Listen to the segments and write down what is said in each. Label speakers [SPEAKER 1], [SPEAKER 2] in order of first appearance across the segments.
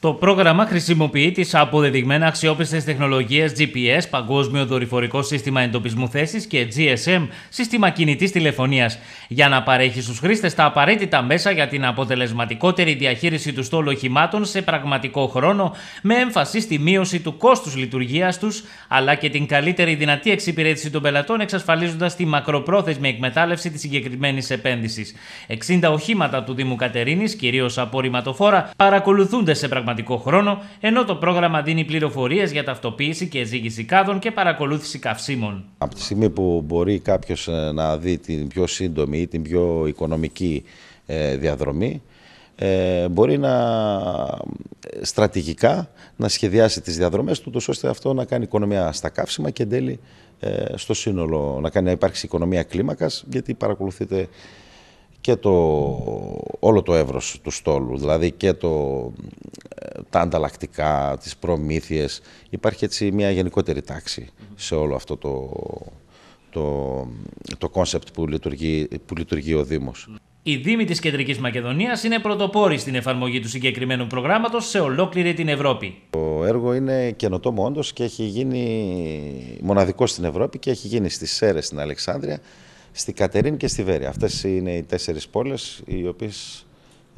[SPEAKER 1] Το πρόγραμμα χρησιμοποιεί τις αποδεδειγμένα αξιόπιστες τεχνολογίες GPS, Παγκόσμιο Δορυφορικό Σύστημα Εντοπισμού Θέσης και GSM, Σύστημα Κινητής Τηλεφωνίας, για να παρέχει στους χρήστες τα απαραίτητα μέσα για την αποτελεσματικότερη διαχείριση του στόλου οχημάτων σε πραγματικό χρόνο, με έμφαση στη μείωση του κόστους λειτουργίας τους, αλλά και την καλύτερη δυνατή εξυπηρέτηση των πελατών, εξασφαλίζοντας τη μακροπρόθεσμη εκμετάλλευση της συγκεκριμένης επένδυσης. 60 οχήματα του Δήμου Κατερίνης, κυρίως απορριμματοφόρα, παρακολουθούνται σε πραγματικό χρόνο, ενώ το πρόγραμμα δίνει πληροφορίες για ταυτοποίηση και ζήγηση κάδων και παρακολούθηση καυσίμων.
[SPEAKER 2] Από τη στιγμή που μπορεί κάποιος ε, να δει την πιο σύντομη ή την πιο οικονομική ε, διαδρομή, ε, μπορεί να στρατηγικά να σχεδιάσει τις διαδρομές του, ώστε αυτό να κάνει οικονομία στα καύσιμα και εν τέλει στο σύνολο να κάνει να υπάρξει οικονομία κλίμακας, γιατί παρακολουθείτε και το, όλο το εύρος του στόλου, δηλαδή και το, τα ανταλλακτικά, τις προμήθειες. Υπάρχει έτσι μια γενικότερη τάξη σε όλο αυτό το, το, το κόνσεπτ που λειτουργεί, που λειτουργεί ο Δήμος.
[SPEAKER 1] Οι Δήμοι της Κεντρικής Μακεδονίας είναι πρωτοπόροι στην εφαρμογή του συγκεκριμένου προγράμματος σε ολόκληρη την Ευρώπη.
[SPEAKER 2] Το έργο είναι καινοτόμο όντως και έχει γίνει μοναδικό στην Ευρώπη και έχει γίνει στι Σέρε στην Αλεξάνδρεια, στη Κατερίνη και στη Βέρεια. Αυτές είναι οι τέσσερις πόλεις οι οποίες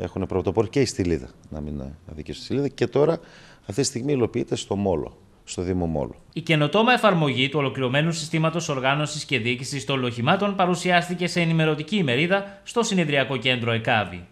[SPEAKER 2] έχουν πρωτοπόρο και η Στυλίδα, να μην αδικήσω τη Στυλίδα. Και τώρα αυτή τη στιγμή υλοποιείται στο Μόλο, στο Δήμο Μόλο.
[SPEAKER 1] Η καινοτόμα εφαρμογή του ολοκληρωμένου συστήματος οργάνωσης και διοίκησης των λοχημάτων παρουσιάστηκε σε ενημερωτική ημερίδα στο συνεδριακό κέντρο ΕΚΑΒΗ.